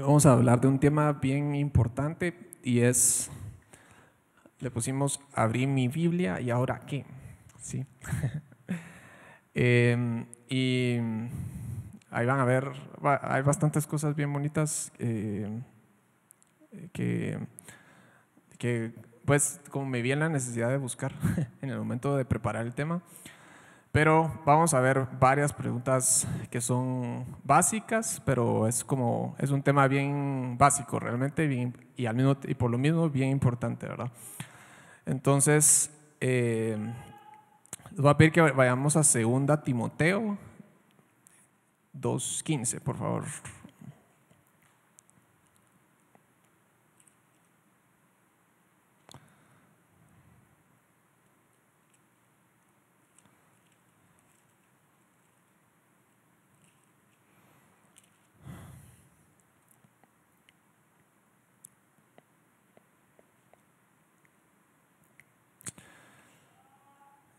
vamos a hablar de un tema bien importante y es, le pusimos abrí mi Biblia y ahora qué, ¿sí? Em, y ahí van a ver, hay bastantes cosas bien bonitas em, que, que, pues, como me vi en la necesidad de buscar en el momento de preparar el tema. Pero vamos a ver varias preguntas que son básicas, pero es como es un tema bien básico realmente y por lo mismo bien importante, ¿verdad? Entonces eh, les voy a pedir que vayamos a segunda Timoteo 2.15, por favor.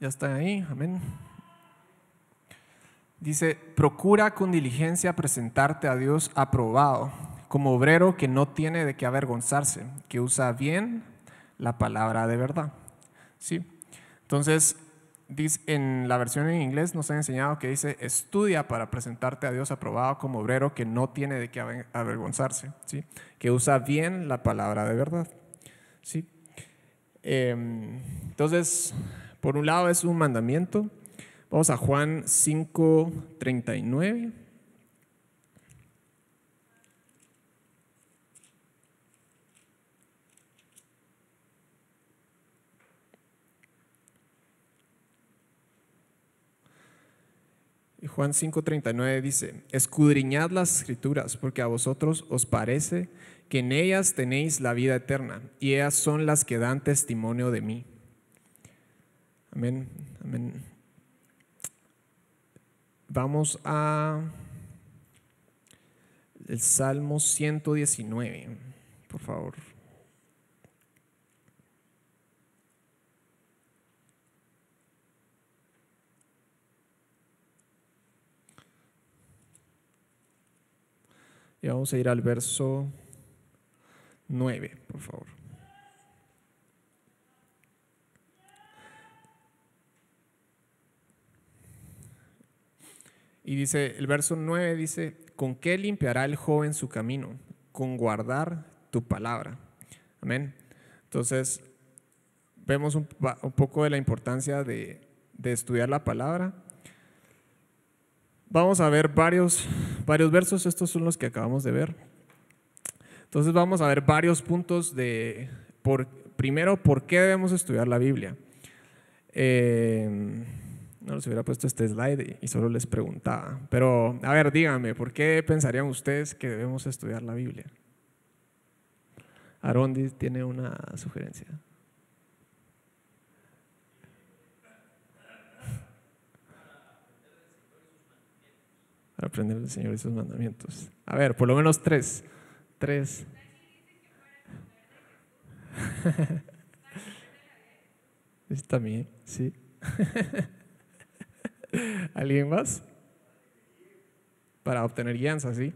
Ya está ahí, amén. Dice, procura con diligencia presentarte a Dios aprobado, como obrero que no tiene de qué avergonzarse, que usa bien la palabra de verdad. ¿Sí? Entonces, en la versión en inglés nos han enseñado que dice, estudia para presentarte a Dios aprobado como obrero que no tiene de qué avergonzarse, ¿sí? que usa bien la palabra de verdad. ¿sí? Em, entonces, por un lado es un mandamiento. Vamos a Juan 5.39. Y Juan 5:39 dice, escudriñad las escrituras, porque a vosotros os parece que en ellas tenéis la vida eterna, y ellas son las que dan testimonio de mí. Amén. Amén. Vamos a el Salmo 119, por favor. Y vamos a ir al verso 9, por favor. Y dice, el verso 9 dice, ¿con qué limpiará el joven su camino? Con guardar tu palabra. Amén. Entonces, vemos un, poco de la importancia de, estudiar la palabra. Vamos a ver varios, varios versos, estos son los que acabamos de ver. Entonces vamos a ver varios puntos de, por, primero, ¿por qué debemos estudiar la Biblia? Eh, no les hubiera puesto este slide y solo les preguntaba. Pero, a ver, díganme, ¿por qué pensarían ustedes que debemos estudiar la Biblia? Arondi tiene una sugerencia. Para aprender del Señor y sus mandamientos. A ver, por lo menos tres. Tres. bien, sí. ¿Alguien más? Para obtener guianza, sí.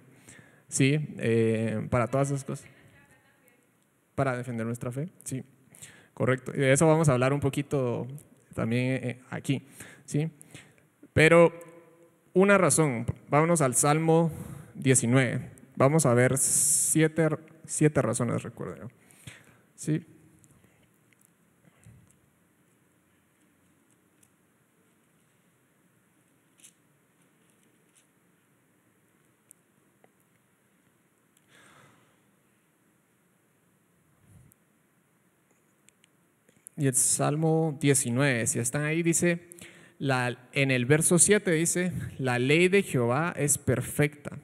Sí, eh, para todas esas cosas. Para defender nuestra fe, sí. Correcto. Y de eso vamos a hablar un poquito también eh, eh, aquí, sí. Pero una razón, vámonos al Salmo 19. Vamos a ver siete, siete razones, recuerden. Sí. y el Salmo 19, si están ahí, dice, en el verso 7 dice, la ley de Jehová es perfecta,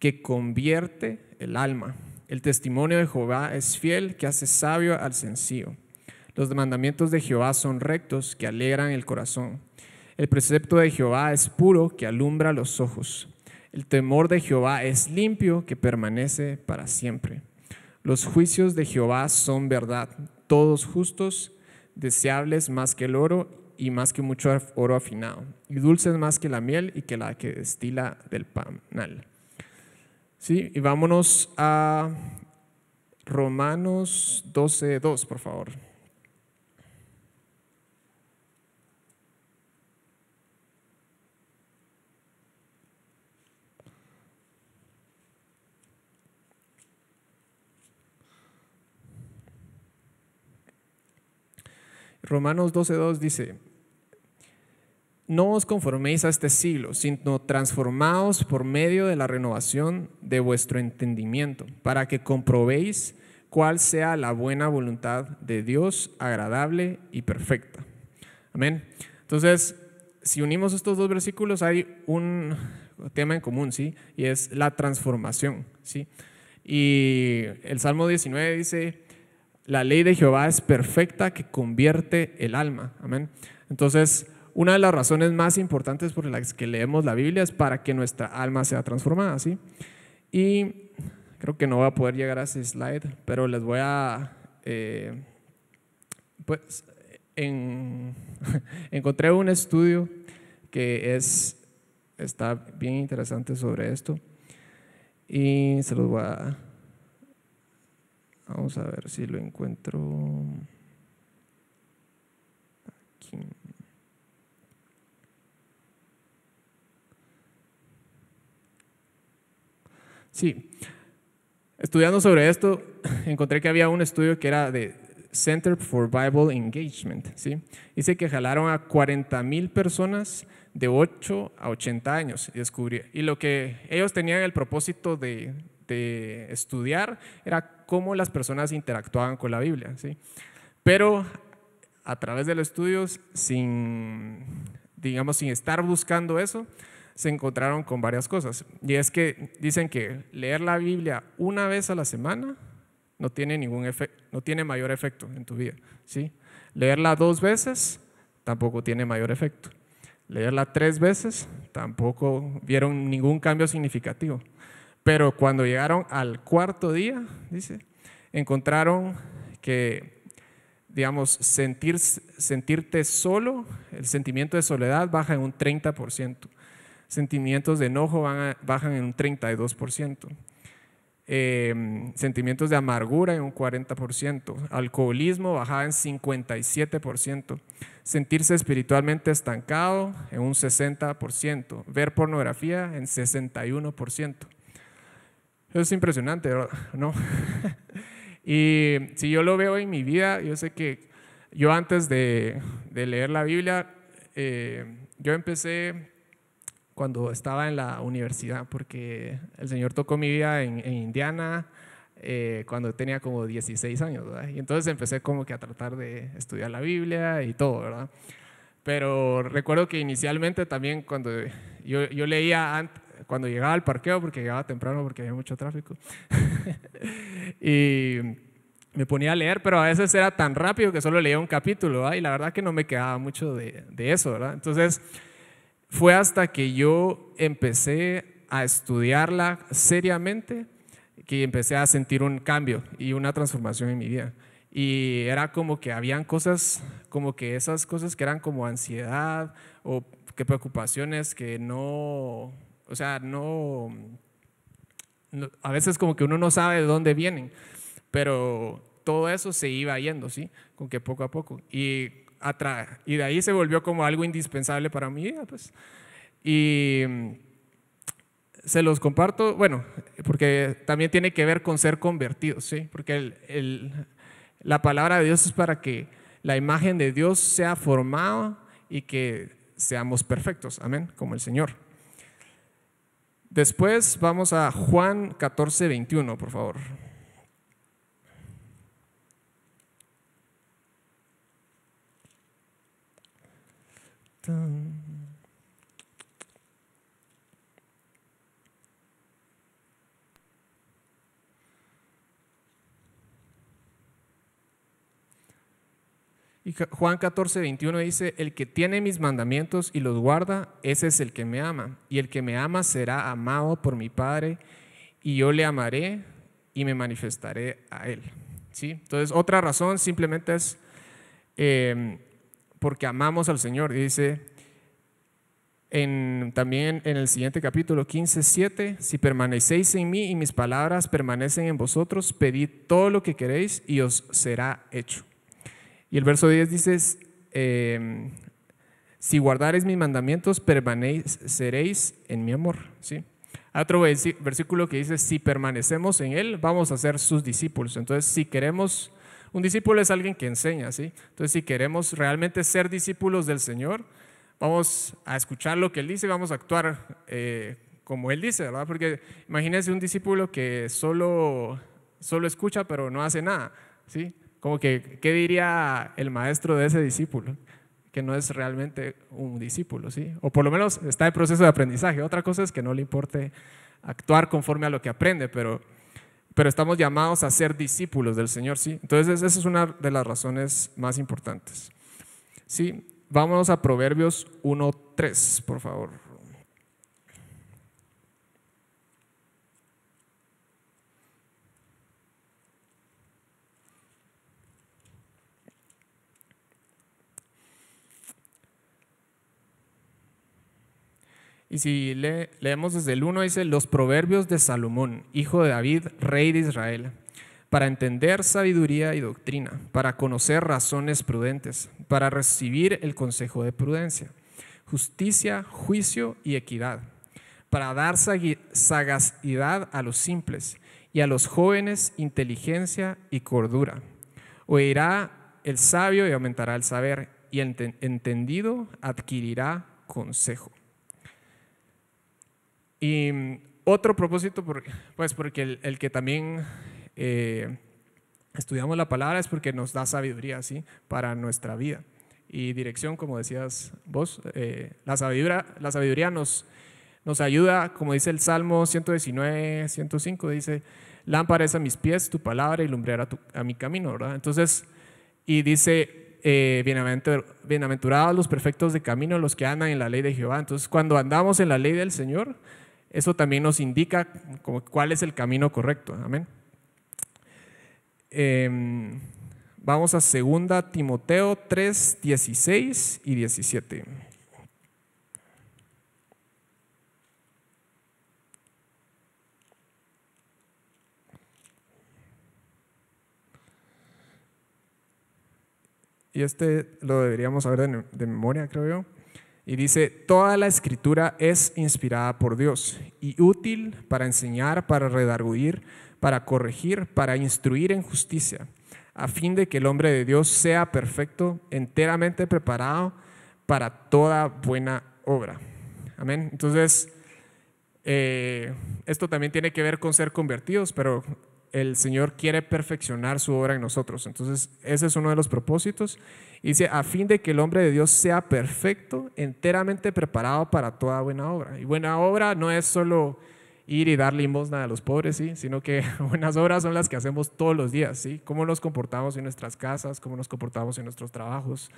que convierte el alma. El testimonio de Jehová es fiel, que hace sabio al sencillo. Los mandamientos de Jehová son rectos, que alegran el corazón. El precepto de Jehová es puro, que alumbra los ojos. El temor de Jehová es limpio, que permanece para siempre. Los juicios de Jehová son verdad, todos justos, deseables más que el oro y más que mucho oro afinado, y dulces más que la miel y que la que destila del panal. Sí, y vámonos a Romanos 12.2, por favor. Romanos 12.2 dice, no os conforméis a este siglo, sino transformaos por medio de la renovación de vuestro entendimiento, para que comprobéis cuál sea la buena voluntad de Dios, agradable y perfecta. Amén. Entonces, si unimos estos dos versículos, hay un tema en común, ¿sí? Y es la transformación, ¿sí? Y el Salmo 19 dice, la ley de Jehová es perfecta que convierte el alma. Amén. Entonces, una de las razones más importantes por las que leemos la Biblia es para que nuestra alma sea transformada, ¿sí? Y creo que no voy a poder llegar a ese slide, pero les voy a... Eh, pues encontré un estudio que es, está bien interesante sobre esto y se los voy a Vamos a ver si lo encuentro Sí. Estudiando sobre esto, encontré que había un estudio que era de Center for Bible Engagement. ¿sí? Dice que jalaron a 40 mil personas de 8 a 80 años y Y lo que ellos tenían el propósito de, de estudiar era cómo las personas interactuaban con la Biblia. ¿sí? Pero a través de los estudios, sin, digamos, sin estar buscando eso, se encontraron con varias cosas. Y es que dicen que leer la Biblia una vez a la semana no tiene, ningún efecto, no tiene mayor efecto en tu vida. ¿sí? Leerla dos veces tampoco tiene mayor efecto. Leerla tres veces tampoco vieron ningún cambio significativo. Pero cuando llegaron al cuarto día, dice, encontraron que, digamos, sentirte solo, el sentimiento de soledad baja en un 30%, sentimientos de enojo bajan en un 32%, em, sentimientos de amargura en un 40%, alcoholismo bajaba en 57%, sentirse espiritualmente estancado en un 60%, ver pornografía en 61%. Eso es impresionante, ¿no? y si yo lo veo en mi vida, yo sé que yo antes de, leer la Biblia, eh, yo empecé cuando estaba en la universidad, porque el Señor tocó mi vida en, Indiana eh, cuando tenía como 16 años, ¿verdad? Y entonces empecé como que a tratar de estudiar la Biblia y todo, ¿verdad? Pero recuerdo que inicialmente también cuando yo, yo leía cuando llegaba al parqueo, porque llegaba temprano porque había mucho tráfico. y me ponía a leer, pero a veces era tan rápido que solo leía un capítulo, ¿verdad? y la verdad que no me quedaba mucho de, de eso, ¿verdad? Entonces, fue hasta que yo empecé a estudiarla seriamente que empecé a sentir un cambio y una transformación en mi vida. Y era como que habían cosas, como que esas cosas que eran como ansiedad o que preocupaciones que no o sea, no, a veces como que uno no sabe de dónde vienen, pero todo eso se iba yendo, ¿sí? Con que poco a poco. Y, atrae y de ahí se volvió como algo indispensable para mi vida, pues. Y mm, se los comparto, bueno, porque también tiene que ver con ser convertidos, ¿sí? Porque el, la palabra de Dios es para que la imagen de Dios sea formada y que seamos perfectos, amén, como el Señor. Después vamos a Juan 14, 21, por favor. Y Juan 14, 21 dice, el que tiene mis mandamientos y los guarda, ese es el que me ama. Y el que me ama será amado por mi Padre, y yo le amaré y me manifestaré a él. ¿Sí? Entonces, otra razón simplemente es em, porque amamos al Señor. dice en, también en el siguiente capítulo 15, 7, si permanecéis en mí y mis palabras permanecen en vosotros, pedid todo lo que queréis y os será hecho. Y el verso 10 dice, em, si guardares mis mandamientos, permaneceréis en mi amor. ¿Sí? Otro versículo que dice, si permanecemos en Él, vamos a ser sus discípulos. Entonces, si queremos, un discípulo es alguien que enseña, ¿sí? Entonces, si queremos realmente ser discípulos del Señor, vamos a escuchar lo que Él dice y vamos a actuar eh, como Él dice, ¿verdad? Porque imagínense un discípulo que solo, solo escucha pero no hace nada, ¿sí? Como que, ¿qué diría el maestro de ese discípulo? Que no es realmente un discípulo, ¿sí? O por lo menos está en proceso de aprendizaje. Otra cosa es que no le importe actuar conforme a lo que aprende, pero, pero estamos llamados a ser discípulos del Señor, ¿sí? Entonces esa es una de las razones más importantes. Sí, vámonos a Proverbios 1.3, por favor. Y si leemos desde el 1, dice, los proverbios de Salomón, hijo de David, rey de Israel, para entender sabiduría y doctrina, para conocer razones prudentes, para recibir el consejo de prudencia, justicia, juicio y equidad, para dar sagacidad a los simples y a los jóvenes inteligencia y cordura. Oirá el sabio y aumentará el saber, y el entendido adquirirá consejo. Y mm, otro propósito, pues porque el, que también eh, estudiamos la palabra es porque nos da sabiduría, ¿sí? Para nuestra vida. Y dirección, como decías vos, eh, la, sabiduría, la sabiduría nos, nos ayuda, como dice el Salmo 119, 105, dice, lámpara a mis pies tu palabra y a, mi camino, ¿verdad? Entonces, y dice, eh, bienaventurados los perfectos de camino, los que andan en la ley de Jehová. Entonces, cuando andamos en la ley del Señor, eso también nos indica cuál es el camino correcto. Amén. Em, vamos a segunda Timoteo 3, 16 y 17. Y este lo deberíamos saber de memoria, creo yo. Y dice, toda la escritura es inspirada por Dios y útil para enseñar, para redarguir, para corregir, para instruir en justicia, a fin de que el hombre de Dios sea perfecto, enteramente preparado para toda buena obra. Amén. Entonces, eh, esto también tiene que ver con ser convertidos, pero el Señor quiere perfeccionar su obra en nosotros. Entonces, ese es uno de los propósitos. Y dice, a fin de que el hombre de Dios sea perfecto, enteramente preparado para toda buena obra. Y buena obra no es solo ir y dar limosna a los pobres, ¿sí? sino que buenas obras son las que hacemos todos los días, ¿sí? cómo nos comportamos en nuestras casas, cómo nos comportamos en nuestros trabajos,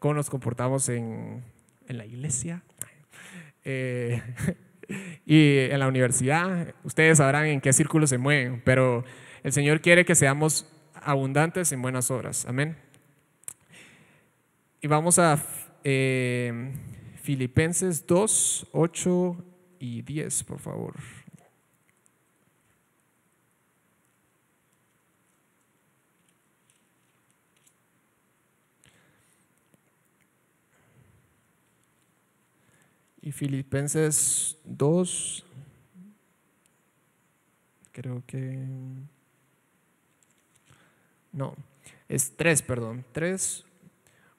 cómo nos comportamos en, en la iglesia, eh, y en la universidad, ustedes sabrán en qué círculo se mueven, pero el Señor quiere que seamos abundantes en buenas obras. Amén. Y vamos a eh, Filipenses 2, 8 y 10, por favor. y Filipenses 2, creo que... No, es 3, perdón, 3,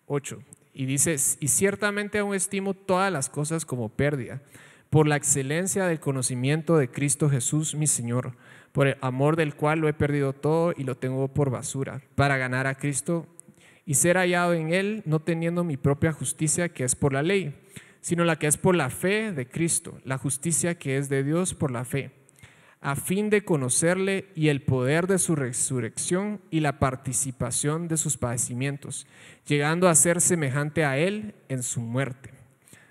8. Y dice, y ciertamente aún estimo todas las cosas como pérdida, por la excelencia del conocimiento de Cristo Jesús, mi Señor, por el amor del cual lo he perdido todo y lo tengo por basura, para ganar a Cristo y ser hallado en Él, no teniendo mi propia justicia que es por la ley sino la que es por la fe de Cristo, la justicia que es de Dios por la fe, a fin de conocerle y el poder de su resurrección y la participación de sus padecimientos, llegando a ser semejante a Él en su muerte.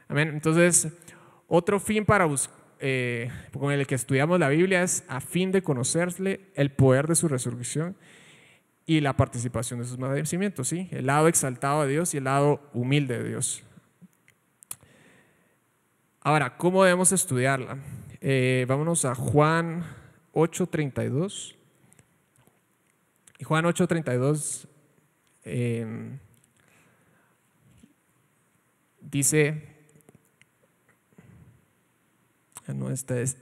Amén. Entonces, otro fin para eh, con el que estudiamos la Biblia es a fin de conocerle el poder de su resurrección y la participación de sus padecimientos, ¿sí? El lado exaltado de Dios y el lado humilde de Dios. Ahora, ¿cómo debemos estudiarla? Eh, vámonos a Juan 8.32. Y Juan 8.32 em, dice, ah,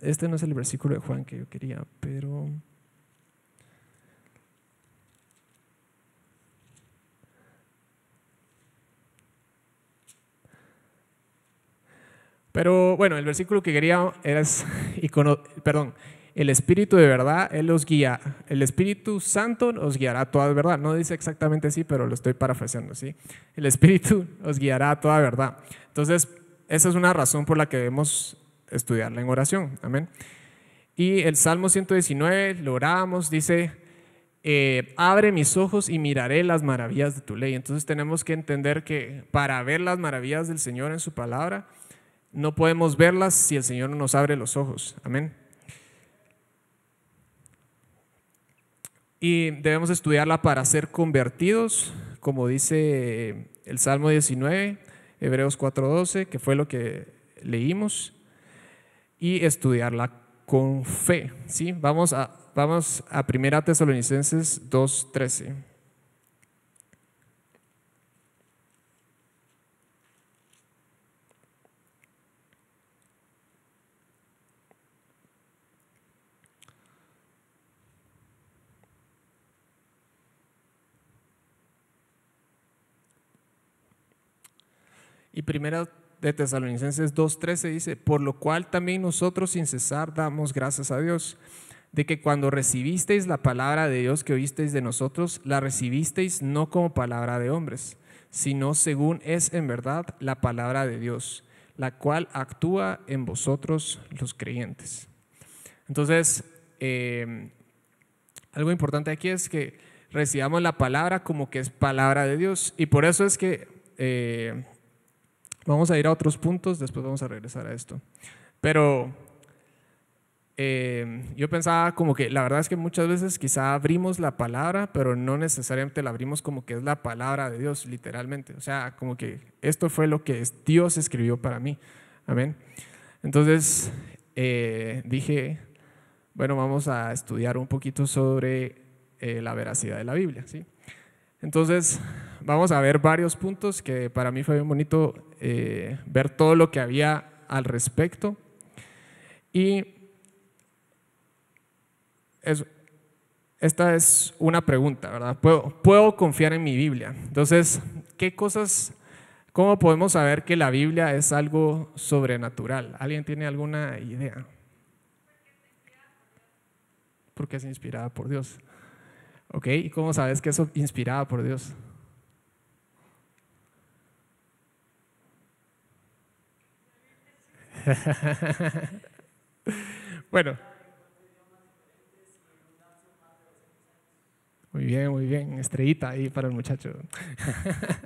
este no es el versículo de Juan que yo quería, pero... Pero bueno, el versículo que quería era, perdón, el Espíritu de verdad, Él los guía, el Espíritu Santo os guiará a toda verdad. No dice exactamente así, pero lo estoy parafraseando, ¿sí? El Espíritu os guiará toda verdad. Entonces, esa es una razón por la que debemos estudiarla en oración, amén. Y el Salmo 119, lo oramos, dice, eh, abre mis ojos y miraré las maravillas de tu ley. Entonces tenemos que entender que para ver las maravillas del Señor en su palabra, no podemos verlas si el Señor no nos abre los ojos. Amén. Y debemos estudiarla para ser convertidos, como dice el Salmo 19, Hebreos 4:12, que fue lo que leímos, y estudiarla con fe. ¿sí? Vamos, a, vamos a 1 Tesalonicenses 2:13. Y primera de Tesalonicenses 2.13 dice, por lo cual también nosotros sin cesar damos gracias a Dios, de que cuando recibisteis la palabra de Dios que oísteis de nosotros, la recibisteis no como palabra de hombres, sino según es en verdad la palabra de Dios, la cual actúa en vosotros los creyentes. Entonces, em, algo importante aquí es que recibamos la palabra como que es palabra de Dios. Y por eso es que eh, Vamos a ir a otros puntos, después vamos a regresar a esto. Pero eh, yo pensaba como que la verdad es que muchas veces quizá abrimos la palabra, pero no necesariamente la abrimos como que es la palabra de Dios, literalmente. O sea, como que esto fue lo que Dios escribió para mí. Amén. Entonces eh, dije, bueno, vamos a estudiar un poquito sobre eh, la veracidad de la Biblia. ¿sí? Entonces vamos a ver varios puntos que para mí fue bien bonito eh, ver todo lo que había al respecto. Y esta es una pregunta, ¿verdad? ¿Puedo, ¿Puedo confiar en mi Biblia? Entonces, ¿qué cosas, cómo podemos saber que la Biblia es algo sobrenatural? ¿Alguien tiene alguna idea? Porque es inspirada por Dios. ¿Ok? ¿Y cómo sabes que es inspirada por Dios? bueno. Muy bien, muy bien. Estrellita ahí para el muchacho.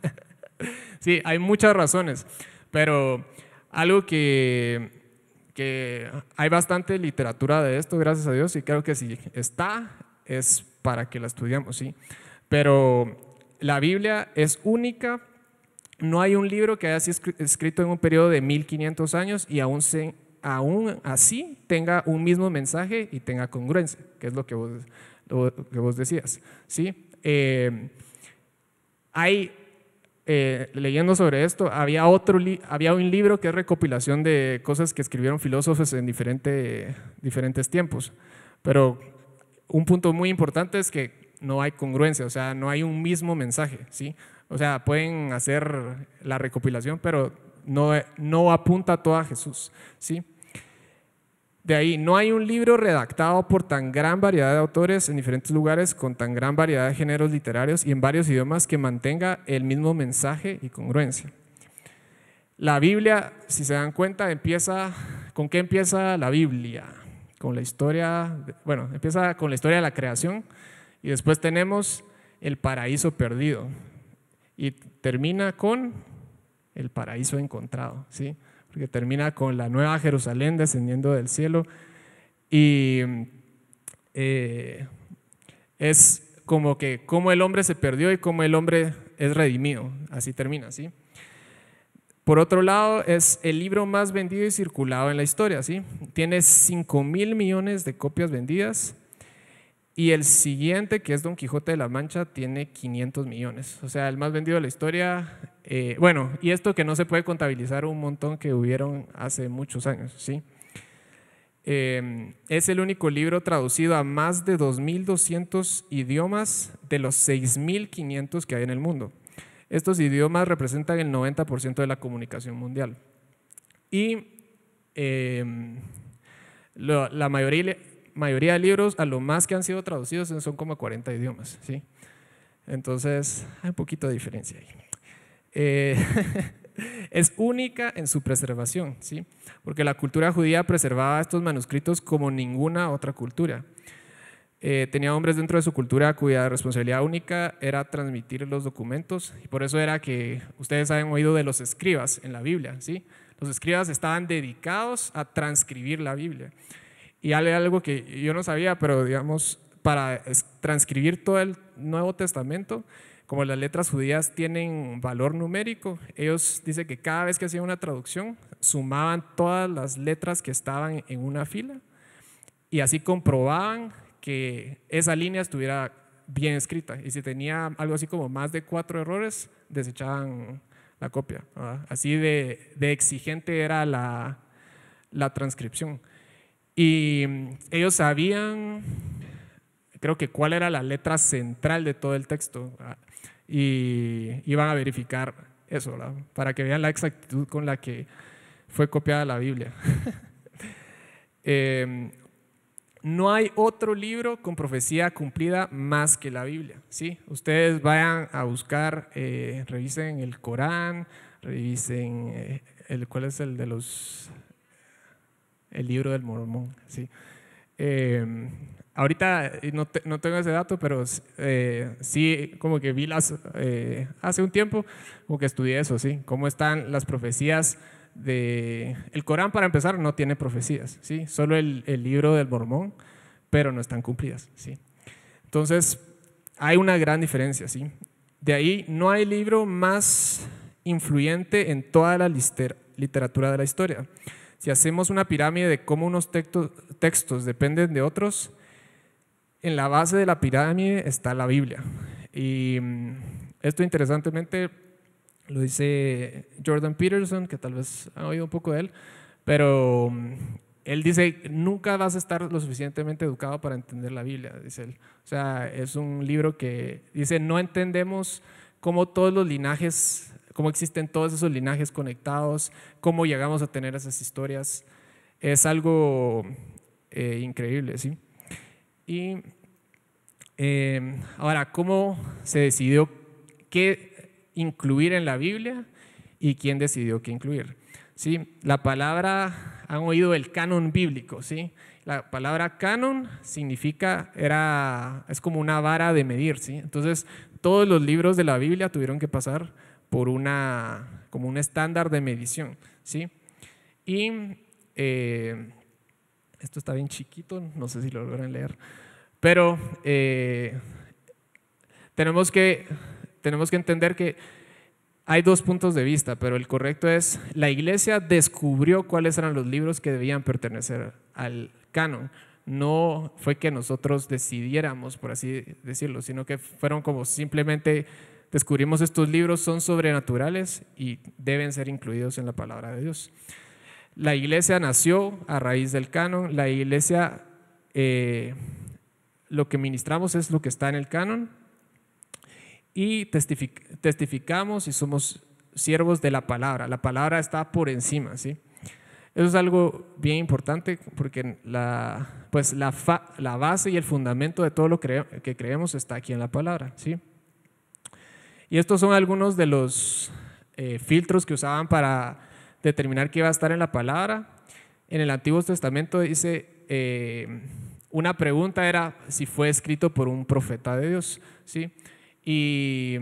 sí, hay muchas razones, pero algo que, que hay bastante literatura de esto, gracias a Dios, y creo que si está, es para que la estudiamos, sí. Pero la Biblia es única no hay un libro que haya sido escrito en un periodo de 1500 años y aún, así tenga un mismo mensaje y tenga congruencia, que es lo que vos, decías. ¿sí? Eh, hay, eh, leyendo sobre esto, había, otro había un libro que es recopilación de cosas que escribieron filósofos en diferentes tiempos, pero un punto muy importante es que no hay congruencia, o sea, no hay un mismo mensaje, ¿sí? O sea, pueden hacer la recopilación, pero no, no apunta todo a Jesús, ¿sí? De ahí, no hay un libro redactado por tan gran variedad de autores en diferentes lugares, con tan gran variedad de géneros literarios y en varios idiomas que mantenga el mismo mensaje y congruencia. La Biblia, si se dan cuenta, empieza, ¿con qué empieza la Biblia? Con la historia, bueno, empieza con la historia de la creación, y después tenemos el paraíso perdido. Y termina con el paraíso encontrado, ¿sí? Porque termina con la nueva Jerusalén descendiendo del cielo. Y eh, es como que cómo el hombre se perdió y cómo el hombre es redimido. Así termina, ¿sí? Por otro lado, es el libro más vendido y circulado en la historia, Tiene 5 mil millones de copias vendidas y el siguiente, que es Don Quijote de la Mancha, tiene 500 millones. O sea, el más vendido de la historia. Eh, bueno, y esto que no se puede contabilizar un montón que hubieron hace muchos años, ¿sí? Eh, es el único libro traducido a más de 2.200 idiomas de los 6.500 que hay en el mundo. Estos idiomas representan el 90% de la comunicación mundial. Y eh, la mayoría, mayoría de libros, a lo más que han sido traducidos, son como 40 idiomas, ¿sí? Entonces, hay un poquito de diferencia ahí. Eh, es única en su preservación, ¿sí? Porque la cultura judía preservaba estos manuscritos como ninguna otra cultura. Eh, tenía hombres dentro de su cultura cuya responsabilidad única era transmitir los documentos y por eso era que ustedes han oído de los escribas en la Biblia, ¿sí? Los escribas estaban dedicados a transcribir la Biblia. Y algo que yo no sabía, pero digamos, para transcribir todo el Nuevo Testamento, como las letras judías tienen valor numérico, ellos dicen que cada vez que hacían una traducción, sumaban todas las letras que estaban en una fila y así comprobaban que esa línea estuviera bien escrita. Y si tenía algo así como más de cuatro errores, desechaban la copia. Así de, exigente era la transcripción. Y mm, ellos sabían, creo que cuál era la letra central de todo el texto. Ah, y iban a verificar eso, para que vean la exactitud con la que fue copiada la Biblia. Em, no hay otro libro con profecía cumplida más que la Biblia. ¿sí? Ustedes vayan a buscar, eh, revisen el Corán, revisen eh, el, cuál es el de los el libro del mormón. ¿sí? Eh, ahorita no, no, tengo ese dato, pero eh, sí, como que vi las, eh, hace un tiempo, como que estudié eso, ¿sí? Cómo están las profecías de... El Corán, para empezar, no tiene profecías, ¿sí? Solo el, libro del mormón, pero no están cumplidas, ¿sí? Entonces, hay una gran diferencia, ¿sí? De ahí, no hay libro más influyente en toda la literatura de la historia. Si hacemos una pirámide de cómo unos textos, dependen de otros, en la base de la pirámide está la Biblia. Y mm, esto interesantemente lo dice Jordan Peterson, que tal vez han oído un poco de él, pero mm, él dice, nunca vas a estar lo suficientemente educado para entender la Biblia, dice él. O sea, es un libro que dice, no entendemos cómo todos los linajes cómo existen todos esos linajes conectados, cómo llegamos a tener esas historias, es algo eh, increíble, ¿sí? Y eh, ahora, ¿cómo se decidió qué incluir en la Biblia y quién decidió qué incluir? ¿Sí? La palabra, han oído el canon bíblico, ¿sí? La palabra canon significa, era, es como una vara de medir, ¿sí? Entonces, todos los libros de la Biblia tuvieron que pasar por una, como un estándar de medición. ¿sí? Y eh, esto está bien chiquito, no sé si lo logran leer, pero eh, tenemos, que, tenemos que entender que hay dos puntos de vista, pero el correcto es, la iglesia descubrió cuáles eran los libros que debían pertenecer al canon. No fue que nosotros decidiéramos, por así decirlo, sino que fueron como simplemente descubrimos estos libros son sobrenaturales y deben ser incluidos en la palabra de Dios. La iglesia nació a raíz del canon, la iglesia, eh, lo que ministramos es lo que está en el canon y testificamos y somos siervos de la palabra, la palabra está por encima, ¿sí? Eso es algo bien importante porque la, pues la, la base y el fundamento de todo lo que creemos está aquí en la palabra, ¿sí? Y estos son algunos de los eh, filtros que usaban para determinar qué iba a estar en la palabra. En el Antiguo Testamento dice, eh, una pregunta era si fue escrito por un profeta de Dios. ¿sí? Y,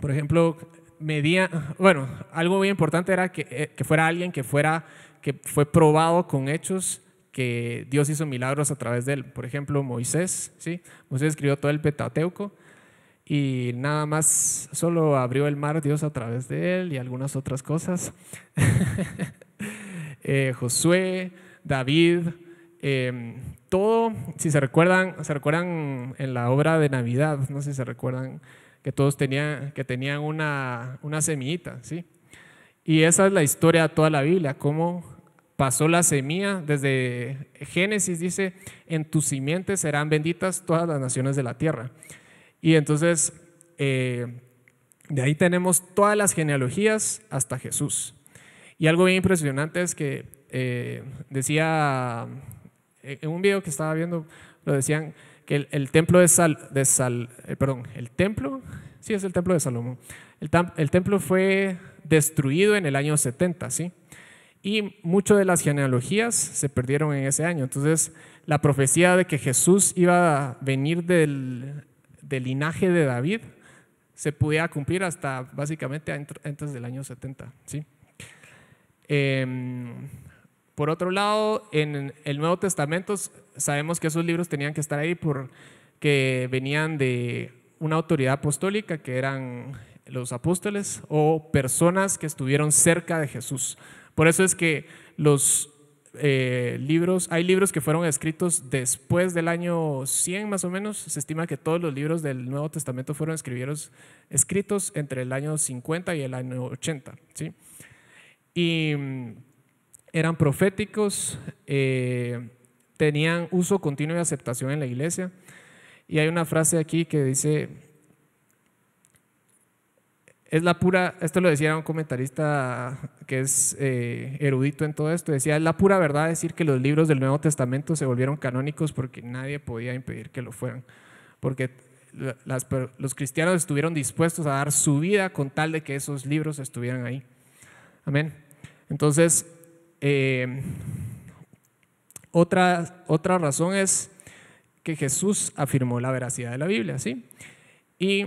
por ejemplo, medía, bueno, algo muy importante era eh, que, fuera alguien que, fuera, que fue probado con hechos que Dios hizo milagros a través de él. Por ejemplo, Moisés, ¿sí? Moisés escribió todo el Pentateuco y nada más solo abrió el mar Dios a través de él y algunas otras cosas. Eh, Josué, David, em, todo, si se recuerdan, se recuerdan en la obra de Navidad, no sé si se recuerdan que todos tenían, que tenían una, una semillita, ¿sí? Y esa es la historia de toda la Biblia, cómo pasó la semilla desde Génesis, dice, en tu simiente serán benditas todas las naciones de la tierra. Y entonces, eh, de ahí tenemos todas las genealogías hasta Jesús. Y algo bien impresionante es que eh, decía, eh, en un video que estaba viendo, lo decían, que el, templo de Sal, de perdón, el templo, sí es el templo de Salomón, el, templo fue destruido en el año 70, ¿sí? Y muchas de las genealogías se perdieron en ese año. Entonces, la profecía de que Jesús iba a venir del del linaje de David se pudiera cumplir hasta básicamente antes del año 70. ¿sí? Em, por otro lado, en el Nuevo Testamento sabemos que esos libros tenían que estar ahí porque venían de una autoridad apostólica que eran los apóstoles o personas que estuvieron cerca de Jesús. Por eso es que los eh, libros, hay libros que fueron escritos después del año 100 más o menos. Se estima que todos los libros del Nuevo Testamento fueron escritos entre el año 50 y el año 80. ¿sí? Y mm, eran proféticos, eh, tenían uso continuo y aceptación en la iglesia. Y hay una frase aquí que dice, es la pura, esto lo decía un comentarista que es eh, erudito en todo esto, decía, es la pura verdad decir que los libros del Nuevo Testamento se volvieron canónicos porque nadie podía impedir que lo fueran, porque los cristianos estuvieron dispuestos a dar su vida con tal de que esos libros estuvieran ahí. Amén. Entonces, eh, otra, otra razón es que Jesús afirmó la veracidad de la Biblia, ¿sí? Y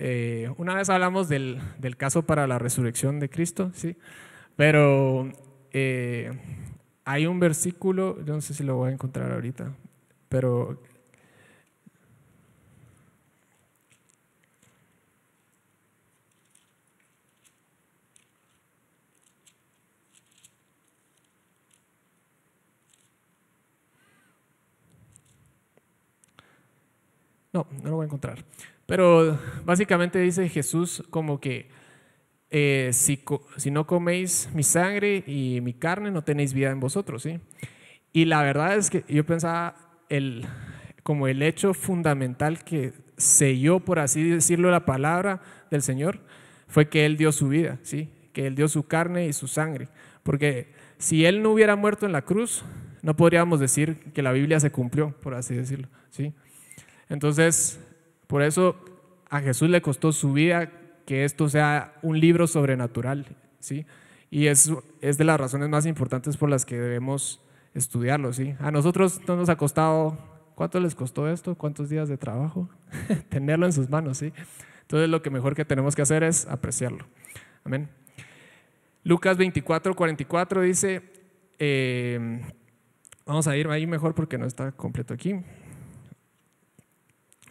eh, una vez hablamos del, caso para la resurrección de Cristo, ¿sí? Pero eh, hay un versículo, yo no sé si lo voy a encontrar ahorita, pero... No, no lo voy a encontrar. Pero básicamente dice Jesús como que eh, si, si, no coméis mi sangre y mi carne, no tenéis vida en vosotros. ¿sí? Y la verdad es que yo pensaba el, como el hecho fundamental que selló, por así decirlo, la palabra del Señor, fue que Él dio su vida, ¿sí? que Él dio su carne y su sangre. Porque si Él no hubiera muerto en la cruz, no podríamos decir que la Biblia se cumplió, por así decirlo. ¿sí? Entonces, por eso a Jesús le costó su vida que esto sea un libro sobrenatural, ¿sí? Y es, es de las razones más importantes por las que debemos estudiarlo, ¿sí? A nosotros no nos ha costado, ¿cuánto les costó esto? ¿Cuántos días de trabajo? Tenerlo en sus manos, ¿sí? Entonces lo que mejor que tenemos que hacer es apreciarlo. Amén. Lucas 24, 44 dice, eh, vamos a irme ahí mejor porque no está completo aquí.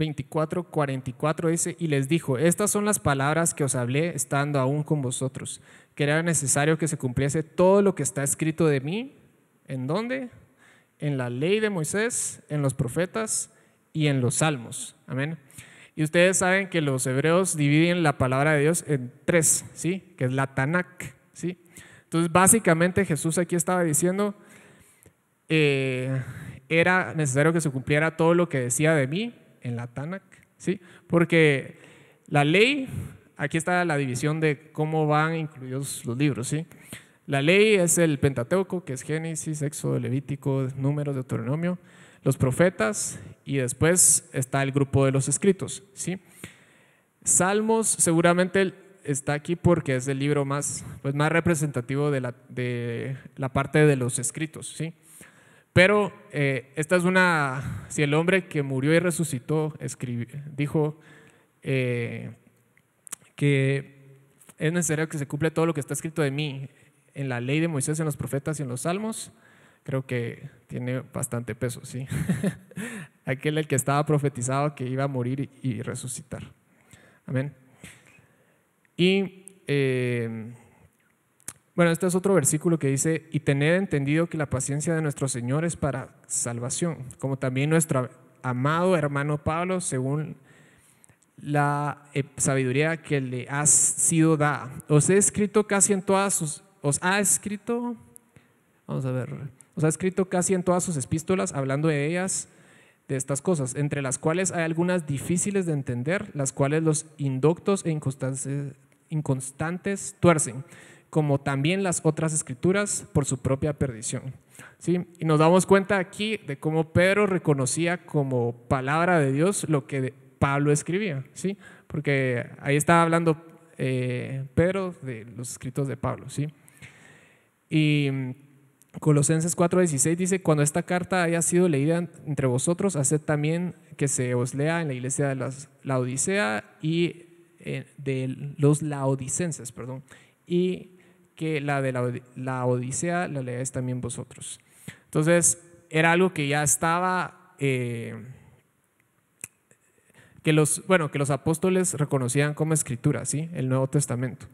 24, 44 dice, y les dijo, estas son las palabras que os hablé estando aún con vosotros, que era necesario que se cumpliese todo lo que está escrito de mí, ¿en dónde? En la ley de Moisés, en los profetas y en los salmos. Amén. Y ustedes saben que los hebreos dividen la palabra de Dios en tres, ¿sí? Que es la Tanakh, ¿sí? Entonces, básicamente Jesús aquí estaba diciendo, eh, era necesario que se cumpliera todo lo que decía de mí, en la Tanakh, ¿sí? Porque la ley, aquí está la división de cómo van incluidos los libros, ¿sí? La ley es el Pentateuco, que es Génesis, Éxodo, Levítico, Números, Deuteronomio, los profetas y después está el grupo de los escritos, ¿sí? Salmos seguramente está aquí porque es el libro más, pues, más representativo de la, de la parte de los escritos, ¿sí? Pero eh, esta es una, si el hombre que murió y resucitó escribió, dijo eh, que es necesario que se cumpla todo lo que está escrito de mí en la ley de Moisés, en los profetas y en los salmos, creo que tiene bastante peso, ¿sí? Aquel el que estaba profetizado que iba a morir y, resucitar. Amén. Y eh, bueno, este es otro versículo que dice, y tener entendido que la paciencia de nuestro Señor es para salvación, como también nuestro amado hermano Pablo, según la eh, sabiduría que le ha sido dada. Os he escrito casi en todas sus, os ha escrito, vamos a ver, os ha escrito casi en todas sus epístolas, hablando de ellas, de estas cosas, entre las cuales hay algunas difíciles de entender, las cuales los inductos e inconstantes tuercen como también las otras escrituras, por su propia perdición. ¿Sí? Y nos damos cuenta aquí de cómo Pedro reconocía como palabra de Dios lo que Pablo escribía, ¿sí? porque ahí estaba hablando eh, Pedro de los escritos de Pablo. ¿sí? Y mm, Colosenses 4:16 dice, cuando esta carta haya sido leída entre vosotros, haced también que se os lea en la iglesia de las, la Odisea y eh, de los laodicenses, perdón, y que la de la, la Odisea la leáis también vosotros. Entonces, era algo que ya estaba, eh, que, los, bueno, que los apóstoles reconocían como escritura, ¿sí? el Nuevo Testamento.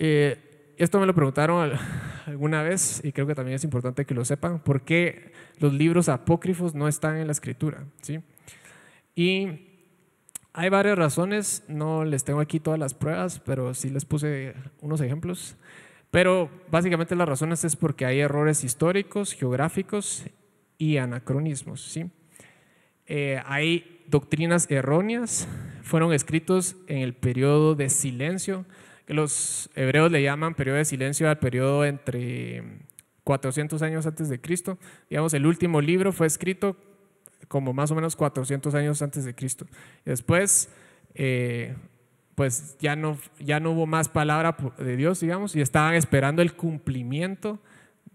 Eh, esto me lo preguntaron alguna vez y creo que también es importante que lo sepan, ¿por qué los libros apócrifos no están en la escritura? ¿sí? Y hay varias razones, no les tengo aquí todas las pruebas, pero sí les puse unos ejemplos. Pero básicamente las razones es porque hay errores históricos, geográficos y anacronismos. ¿sí? Eh, hay doctrinas erróneas, fueron escritos en el periodo de silencio, que los hebreos le llaman periodo de silencio al periodo entre 400 años antes de Cristo. Digamos, el último libro fue escrito como más o menos 400 años antes de Cristo. Después, eh, pues ya no, ya no hubo más palabra de Dios, digamos, y estaban esperando el cumplimiento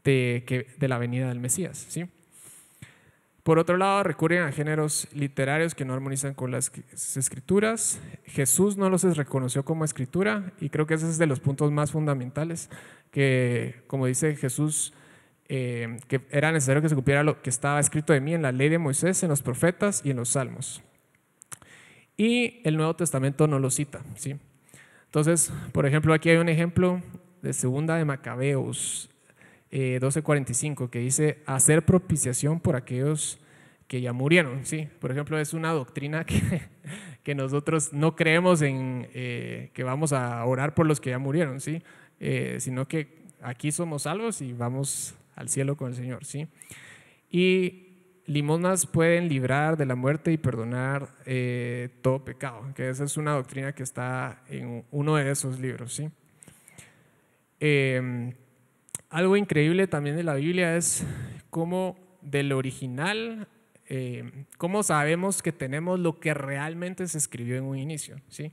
de, que, de la venida del Mesías. ¿sí? Por otro lado, recurren a géneros literarios que no armonizan con las escrituras. Jesús no los reconoció como escritura y creo que ese es de los puntos más fundamentales que, como dice Jesús, eh, que era necesario que se cumpliera lo que estaba escrito de mí en la ley de Moisés, en los profetas y en los salmos. Y el Nuevo Testamento no lo cita, ¿sí? Entonces, por ejemplo, aquí hay un ejemplo de segunda de Macabeos eh, 12:45 que dice hacer propiciación por aquellos que ya murieron, ¿sí? Por ejemplo, es una doctrina que, que nosotros no creemos en eh, que vamos a orar por los que ya murieron, ¿sí? Eh, sino que aquí somos salvos y vamos al cielo con el Señor, ¿sí? Y limonas pueden librar de la muerte y perdonar eh, todo pecado, que esa es una doctrina que está en uno de esos libros, ¿sí? Em, algo increíble también de la Biblia es cómo del original, em, cómo sabemos que tenemos lo que realmente se escribió en un inicio, ¿sí?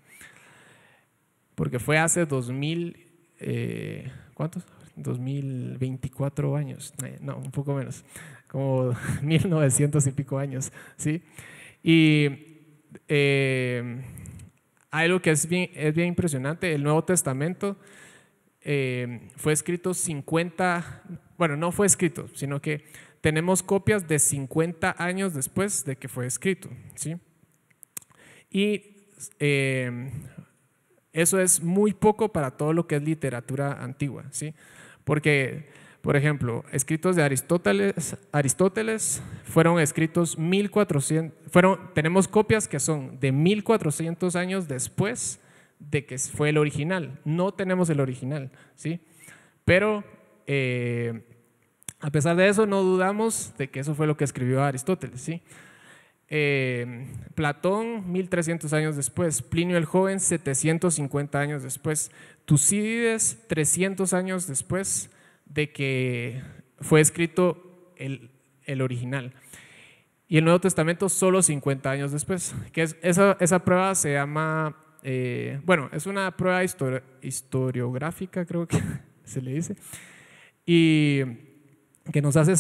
Porque fue hace 2000, mil eh, ¿cuántos? 2024 años, eh, no, un poco menos, como 1900 y pico años, ¿sí? Y eh, algo que es bien, es bien impresionante, el Nuevo Testamento eh, fue escrito 50, bueno, no fue escrito, sino que tenemos copias de 50 años después de que fue escrito, ¿sí? Y eso es muy poco para todo lo que es literatura antigua, ¿sí? Porque, por ejemplo, escritos de Aristóteles, Aristóteles fueron escritos 1400, tenemos copias que son de 1400 años después de que fue el original. No tenemos el original, ¿sí? Pero eh, a pesar de eso, no dudamos de que eso fue lo que escribió Aristóteles, ¿sí? Eh, Platón 1300 años después, Plinio el Joven 750 años después, Tucídides 300 años después de que fue escrito el, original. Y el Nuevo Testamento solo 50 años después, que esa, prueba se llama, eh, bueno, es una prueba historiográfica, creo que se le dice, y que nos hace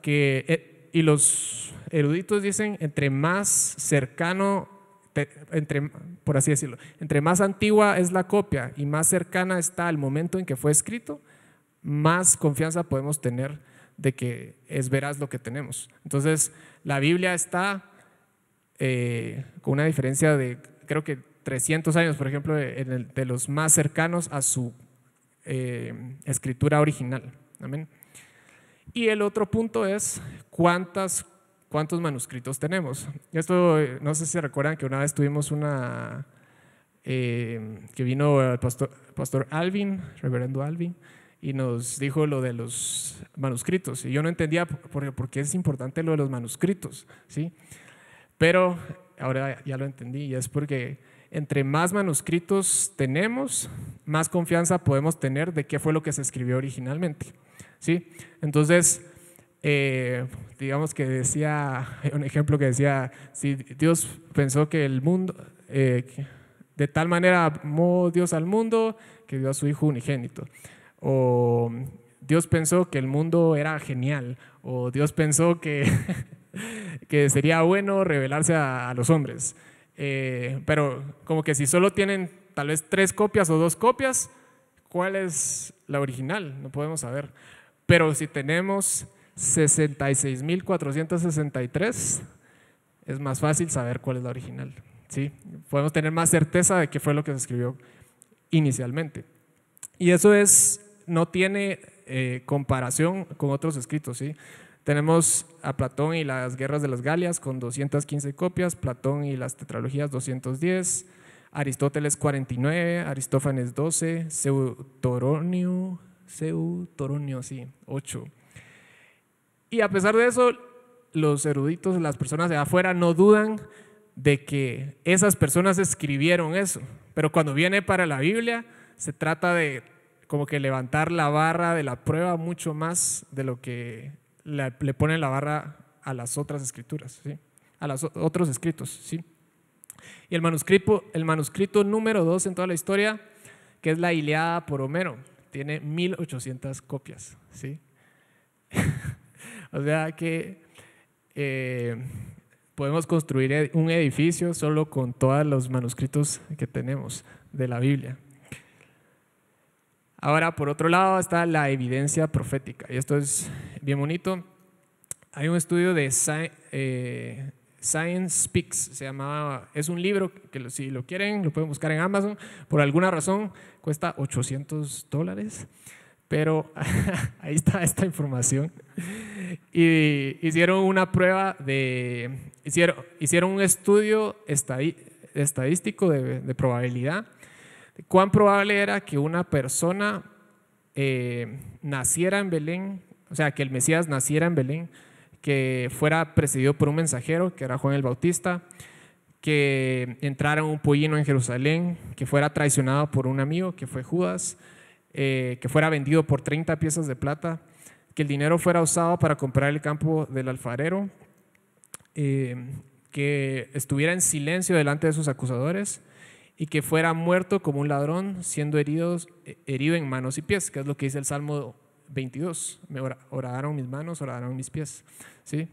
que, eh, y los eruditos dicen, entre más cercano, entre, por así decirlo, entre más antigua es la copia y más cercana está al momento en que fue escrito, más confianza podemos tener de que es veraz lo que tenemos. Entonces, la Biblia está eh, con una diferencia de, creo que 300 años, por ejemplo, de, de los más cercanos a su eh, escritura original. Y el otro punto es cuántas cuántos manuscritos tenemos. Esto, eh, no sé si recuerdan que una vez tuvimos una, eh, que vino el pastor, pastor Alvin, reverendo Alvin, y nos dijo lo de los manuscritos. Y yo no entendía por, por qué es importante lo de los manuscritos, ¿sí? Pero ahora ya lo entendí y es porque entre más manuscritos tenemos, más confianza podemos tener de qué fue lo que se escribió originalmente, ¿sí? Entonces, eh, digamos que decía, un ejemplo que decía, si Dios pensó que el mundo, eh, de tal manera amó Dios al mundo que dio a su Hijo unigénito, o Dios pensó que el mundo era genial, o Dios pensó que, que sería bueno revelarse a, los hombres. Eh, pero como que si solo tienen tal vez tres copias o dos copias, ¿cuál es la original? No podemos saber. Pero si tenemos 66.463, es más fácil saber cuál es la original. ¿sí? Podemos tener más certeza de qué fue lo que se escribió inicialmente. Y eso es, no tiene eh, comparación con otros escritos. ¿sí? Tenemos a Platón y las Guerras de las Galias con 215 copias, Platón y las Tetralogías 210, Aristóteles 49, Aristófanes 12, seutoronio seutoronio sí, 8. Y a pesar de eso, los eruditos, las personas de afuera no dudan de que esas personas escribieron eso. Pero cuando viene para la Biblia, se trata de como que levantar la barra de la prueba mucho más de lo que le ponen la barra a las otras escrituras, ¿sí? a los otros escritos. ¿sí? Y el manuscrito, el manuscrito número 2 en toda la historia, que es la Iliada por Homero, tiene 1800 copias. ¿sí? o sea que eh, podemos construir un edificio solo con todos los manuscritos que tenemos de la Biblia. Ahora, por otro lado, está la evidencia profética. Y esto es bien bonito. Hay un estudio de eh, Science Speaks, se llamaba, es un libro que si lo quieren lo pueden buscar en Amazon. Por alguna razón cuesta 800 dólares, pero ahí está esta información y hicieron una prueba de, hicieron, hicieron un estudio estadístico de, probabilidad, cuán probable era que una persona eh, naciera en Belén, o sea, que el Mesías naciera en Belén, que fuera presidido por un mensajero, que era Juan el Bautista, que entrara un pollino en Jerusalén, que fuera traicionado por un amigo, que fue Judas, eh, que fuera vendido por 30 piezas de plata que el dinero fuera usado para comprar el campo del alfarero, eh, que estuviera en silencio delante de sus acusadores y que fuera muerto como un ladrón, siendo eh, herido en manos y pies, que es lo que dice el Salmo 22. Me oraron mis manos, oraron mis pies. ¿sí?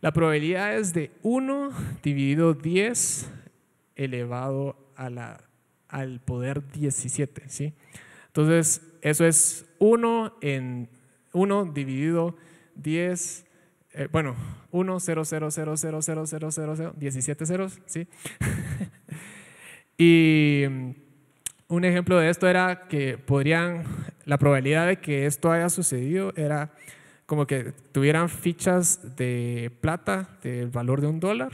La probabilidad es de 1 dividido 10 elevado a la, al poder 17. ¿sí? Entonces, eso es 1 en 1 dividido 10, eh, bueno, 1, 0, 0, 0, 0, 0, 0, 0, 0, 17 ceros, ¿sí? y mm, un ejemplo de esto era que podrían, la probabilidad de que esto haya sucedido era como que tuvieran fichas de plata del valor de un dólar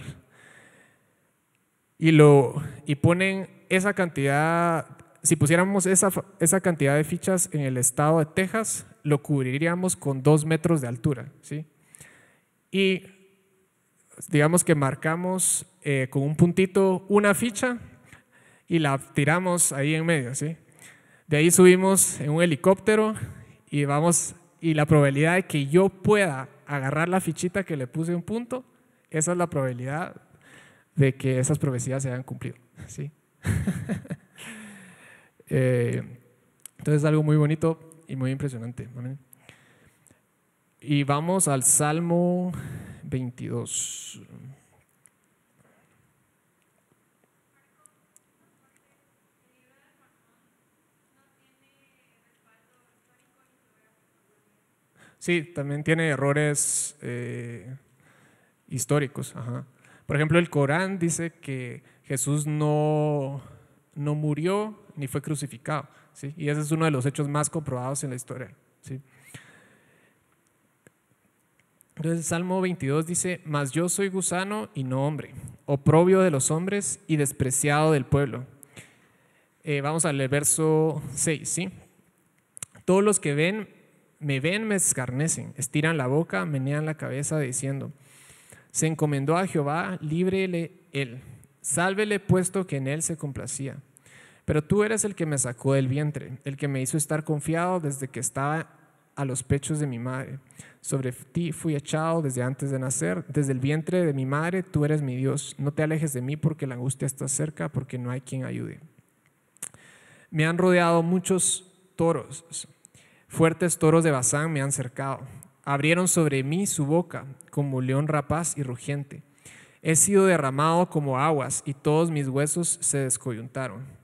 y, ponen esa cantidad, si pusiéramos esa cantidad de fichas en el estado de Texas, lo cubriríamos con dos metros de altura. ¿sí? Y digamos que marcamos eh, con un puntito una ficha y la tiramos ahí en medio. ¿sí? De ahí subimos en un helicóptero y vamos y la probabilidad de que yo pueda agarrar la fichita que le puse un punto, esa es la probabilidad de que esas profecías se hayan cumplido. ¿sí? Eh, entonces es algo muy bonito y muy impresionante. Y vamos al Salmo 22. Sí, también tiene errores eh, históricos. Por ejemplo, el Corán dice que Jesús no, no murió ni fue crucificado. Y ese es uno de los hechos más comprobados en la historia. ¿sí? Entonces, Salmo 22 dice: Mas yo soy gusano y no hombre, oprobio de los hombres y despreciado del pueblo. Eh, vamos al verso 6, ¿sí? Todos los que ven, me ven, me escarnecen, estiran la boca, menean la cabeza, diciendo: Se encomendó a Jehová, líbrele él, sálvele puesto que en él se complacía. Pero tú eres el que me sacó del vientre, el que me hizo estar confiado desde que estaba a los pechos de mi madre. Sobre ti fui echado desde antes de nacer, desde el vientre de mi madre, tú eres mi Dios. No te alejes de mí porque la angustia está cerca, porque no hay quien ayude. Me han rodeado muchos toros, fuertes toros de Bazán me han cercado. Abrieron sobre mí su boca como león rapaz y rugiente. He sido derramado como aguas y todos mis huesos se descoyuntaron.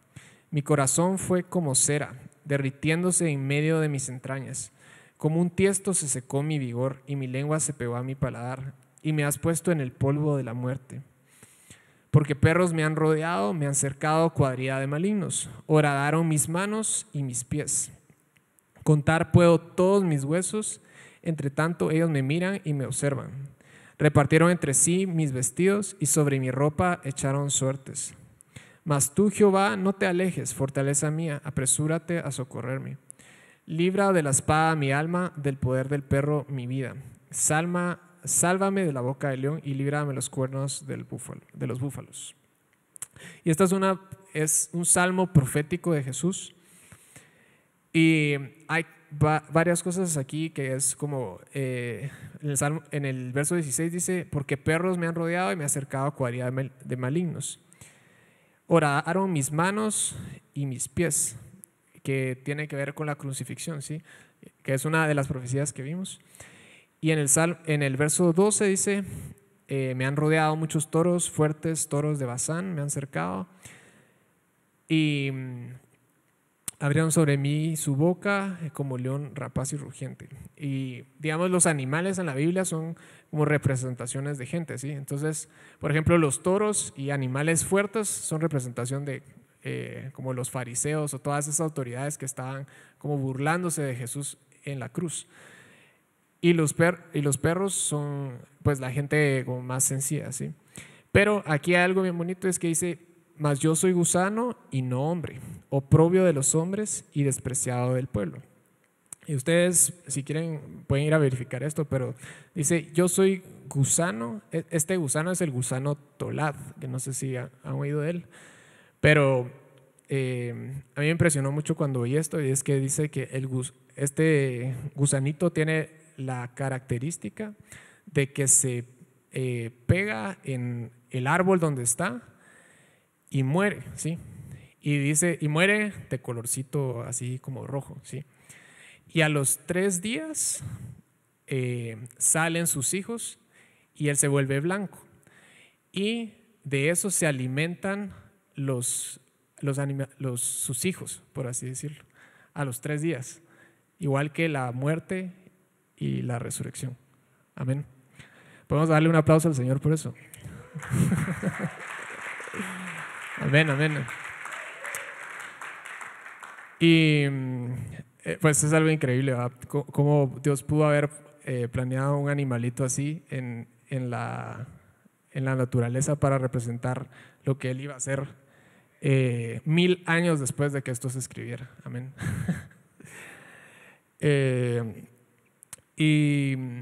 Mi corazón fue como cera, derritiéndose en medio de mis entrañas. Como un tiesto se secó mi vigor y mi lengua se pegó a mi paladar, y me has puesto en el polvo de la muerte. Porque perros me han rodeado, me han cercado cuadrilla de malignos, horadaron mis manos y mis pies. Contar puedo todos mis huesos, entre tanto ellos me miran y me observan. Repartieron entre sí mis vestidos y sobre mi ropa echaron suertes. Mas tú, Jehová, no te alejes, fortaleza mía, apresúrate a socorrerme. Libra de la espada mi alma, del poder del perro mi vida. Salma, sálvame de la boca del león y líbrame los cuernos del búfalo, de los búfalos. Y esta es, una, es un salmo profético de Jesús. Y hay varias cosas aquí que es como, eh, en, el en el verso 16 dice, porque perros me han rodeado y me ha acercado a cuadrilla de malignos oraron mis manos y mis pies, que tiene que ver con la crucifixión, ¿sí? que es una de las profecías que vimos. Y en el, sal, en el verso 12 dice, eh, me han rodeado muchos toros fuertes, toros de Bazán, me han cercado. Y mm, abrieron sobre mí su boca eh, como león rapaz y rugiente. Y digamos, los animales en la Biblia son como representaciones de gente, ¿sí? Entonces, por ejemplo, los toros y animales fuertes son representación de eh, como los fariseos o todas esas autoridades que estaban como burlándose de Jesús en la cruz. Y los, y los perros son pues la gente como más sencilla, ¿sí? Pero aquí hay algo bien bonito, es que dice, mas yo soy gusano y no hombre, oprobio de los hombres y despreciado del pueblo. Y ustedes, si quieren, pueden ir a verificar esto, pero dice, yo soy gusano, e, este gusano es el gusano Tolad, que no sé si han, oído de él, pero eh, a mí me impresionó mucho cuando oí esto, y es que dice que el, este gusanito tiene la característica de que se eh, pega en el árbol donde está, y muere, ¿sí? Y dice, y muere de colorcito así como rojo, ¿sí? Y a los tres días eh, salen sus hijos y él se vuelve blanco. Y de eso se alimentan los, los, sus hijos, por así decirlo, a los tres días. Igual que la muerte y la resurrección. Amén. Podemos darle un aplauso al Señor por eso. Amén, amén. Y mm, eh, pues es algo increíble, ¿verdad? Cómo Dios pudo haber eh, planeado un animalito así en, la, en la naturaleza para representar lo que él iba a hacer eh, mil años después de que esto se escribiera. Amén. y mm,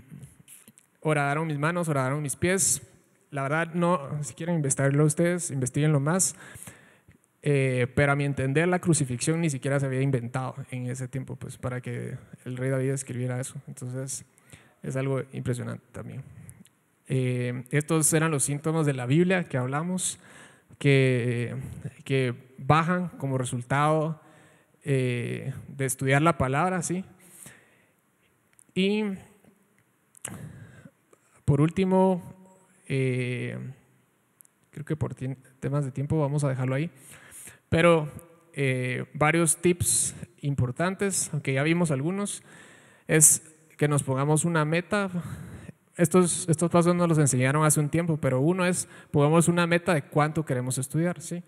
oradaron mis manos, oradaron mis pies la verdad, no, si quieren investigarlo ustedes, investiguenlo más. Eh, pero a mi entender, la crucifixión ni siquiera se había inventado en ese tiempo, pues para que el rey David escribiera eso. Entonces, es algo impresionante también. Eh, estos eran los síntomas de la Biblia que hablamos, que, que bajan como resultado eh, de estudiar la palabra, ¿sí? Y por último, eh, creo que por temas de tiempo vamos a dejarlo ahí. Pero eh, varios tips importantes, aunque ya vimos algunos, es que nos pongamos una meta. Estos, estos pasos nos los enseñaron hace un tiempo, pero uno es pongamos una meta de cuánto queremos estudiar, ¿sí?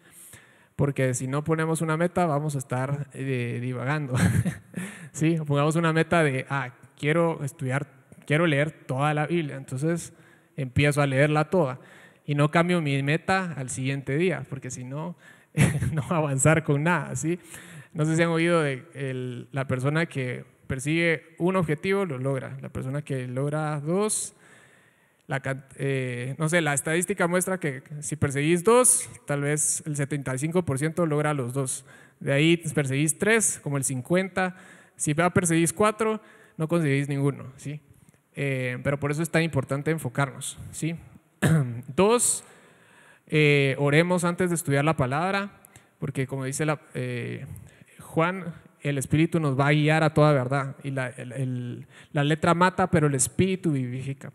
Porque si no ponemos una meta, vamos a estar eh, divagando, ¿sí? Pongamos una meta de, ah, quiero estudiar, quiero leer toda la Biblia. Entonces, empiezo a leerla toda y no cambio mi meta al siguiente día, porque si no, no avanzar con nada, ¿sí? No sé si han oído de la persona que persigue un objetivo, lo logra. La persona que logra dos, eh, no sé, la estadística muestra que si perseguís dos, tal vez el 75% logra los dos. De ahí perseguís tres, como el 50%. Si perseguís cuatro, no conseguís ninguno, ¿sí? Eh, pero por eso es tan importante enfocarnos. ¿sí? Dos, eh, oremos antes de estudiar la palabra, porque como dice eh, Juan, el Espíritu nos va a guiar a toda verdad. Y la, la letra mata, pero el Espíritu vivifica.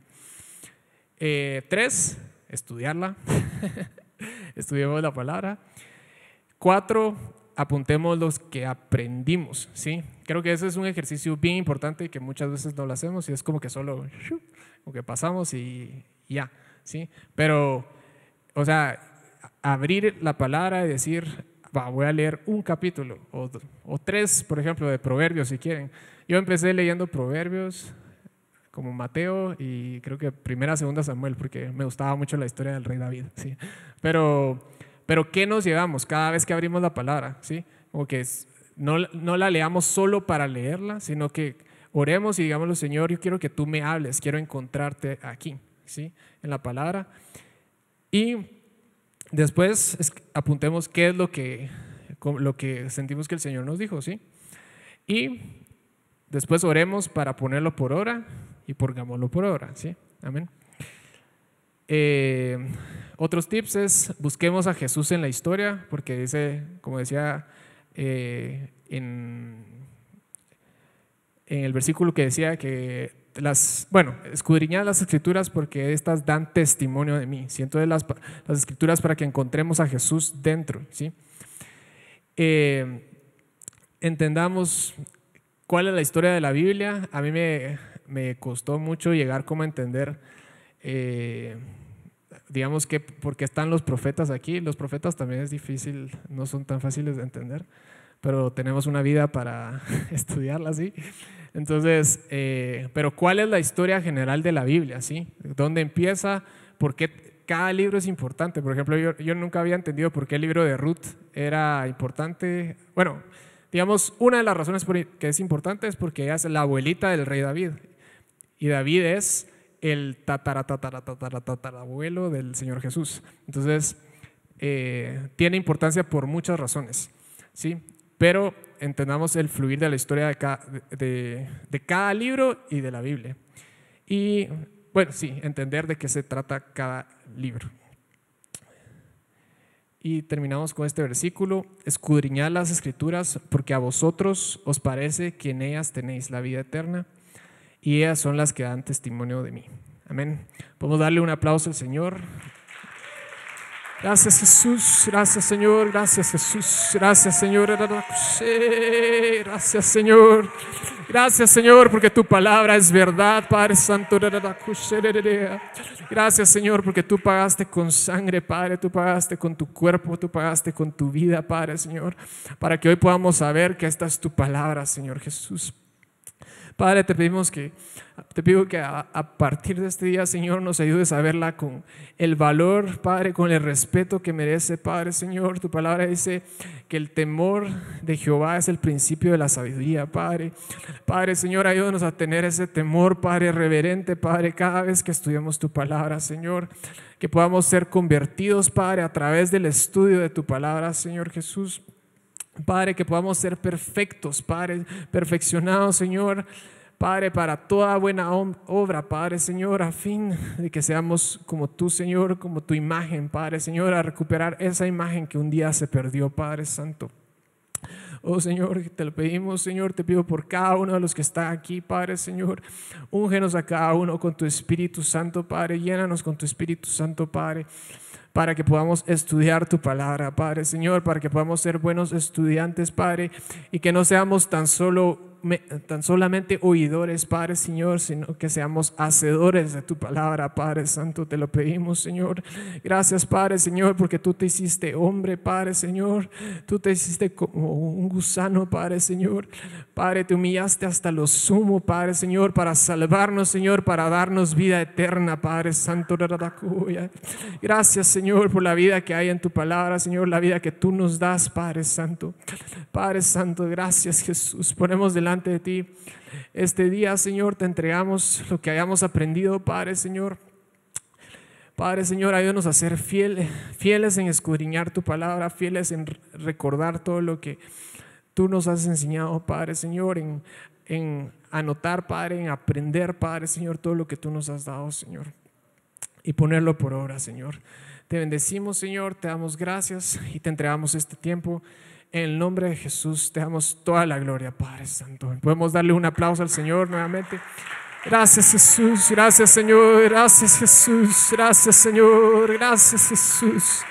tres, estudiarla. Estudiemos la palabra. Cuatro, apuntemos los que aprendimos, ¿sí? Creo que ese es un ejercicio bien importante que muchas veces no lo hacemos y es como que solo como que pasamos y ya, ¿sí? Pero, o sea, abrir la palabra y decir, voy a leer un capítulo o, o tres, por ejemplo, de Proverbios si quieren. Yo empecé leyendo Proverbios como Mateo y creo que primera, segunda Samuel porque me gustaba mucho la historia del rey David, ¿sí? Pero pero ¿qué nos llevamos cada vez que abrimos la palabra? ¿Sí? Como que no, la leamos solo para leerla, sino que oremos y digamos Señor, yo quiero que tú me hables, quiero encontrarte aquí, ¿sí? En la palabra. Y después apuntemos qué es lo que, lo que sentimos que el Señor nos dijo, ¿sí? Y después oremos para ponerlo por hora y pongámoslo por hora, ¿sí? Amén. Eh, otros tips es busquemos a Jesús en la historia, porque dice, como decía eh, en, el versículo que decía que las, bueno, escudriñad las escrituras porque estas dan testimonio de mí. Siento las, escrituras para que encontremos a Jesús dentro, ¿sí? Eh, entendamos cuál es la historia de la Biblia. A mí me, costó mucho llegar como a entender eh, digamos que porque están los profetas aquí, los profetas también es difícil, no son tan fáciles de entender, pero tenemos una vida para estudiarla, ¿sí? Entonces, eh, pero ¿cuál es la historia general de la Biblia, ¿sí? ¿Dónde empieza? ¿Por qué cada libro es importante? Por ejemplo, yo, yo nunca había entendido por qué el libro de Ruth era importante. Bueno, digamos, una de las razones por que es importante es porque ella es la abuelita del rey David. Y David es el abuelo del Señor Jesús. Entonces, eh, tiene importancia por muchas razones, ¿sí? Pero entendamos el fluir de la historia de cada, de cada libro y de la Biblia. Y, bueno, sí, entender de qué se trata cada libro. Y terminamos con este versículo, escudriñad las escrituras porque a vosotros os parece que en ellas tenéis la vida eterna y ellas son las que dan testimonio de mí. Amén. Podemos darle un aplauso al Señor. Gracias Jesús, gracias Señor, gracias Jesús, gracias Señor, gracias Señor, gracias Señor porque tu palabra es verdad, Padre Santo, gracias Señor porque tú pagaste con sangre, Padre, tú pagaste con tu cuerpo, tú pagaste con tu vida, Padre Señor, para que hoy podamos saber que esta es tu palabra, Señor Jesús. Padre, te pedimos que, te pido que a, partir de este día, Señor, nos ayudes a verla con el valor, Padre, con el respeto que merece, Padre, Señor. Tu palabra dice que el temor de Jehová es el principio de la sabiduría, Padre. Padre, Señor, ayúdanos a tener ese temor, Padre, reverente, Padre, cada vez que estudiamos tu palabra, Señor. Que podamos ser convertidos, Padre, a través del estudio de tu palabra, Señor Jesús. Padre, que podamos ser perfectos, Padre, perfeccionados, Señor. Padre, para toda buena obra, Padre Señor, a fin de que seamos como tú, Señor, como tu imagen, Padre Señor, a recuperar esa imagen que un día se perdió, Padre Santo. Oh Señor, te lo pedimos, Señor, te pido por cada uno de los que está aquí, Padre Señor. Úngenos a cada uno con tu Espíritu Santo, Padre. Llénanos con tu Espíritu Santo, Padre para que podamos estudiar tu palabra, Padre Señor, para que podamos ser buenos estudiantes, Padre, y que no seamos tan solo tan solamente oidores, Padre Señor, sino que seamos hacedores de tu palabra, Padre Santo, te lo pedimos, Señor. Gracias, Padre Señor, porque tú te hiciste hombre, Padre Señor. Tú te hiciste como un gusano, Padre Señor. Padre, te humillaste hasta lo sumo, Padre Señor, para salvarnos, Señor, para darnos vida eterna, Padre Santo. Gracias, Señor, por la vida que hay en tu palabra, Señor, la vida que tú nos das, Padre Santo. Padre Santo, gracias, Jesús. Ponemos delante de ti. Este día, Señor, te entregamos lo que hayamos aprendido, Padre, Señor. Padre Señor, ayúdanos a ser fieles, fieles en escudriñar tu palabra, fieles en recordar todo lo que tú nos has enseñado, Padre Señor, en, en anotar, Padre, en aprender, Padre Señor, todo lo que tú nos has dado, Señor, y ponerlo por obra, Señor. Te bendecimos, Señor, te damos gracias y te entregamos este tiempo. En el nombre de Jesús te damos toda la gloria, Padre Santo. Podemos darle un aplauso al Señor nuevamente. Gracias Jesús, gracias Señor, gracias Jesús, gracias Señor, gracias Jesús.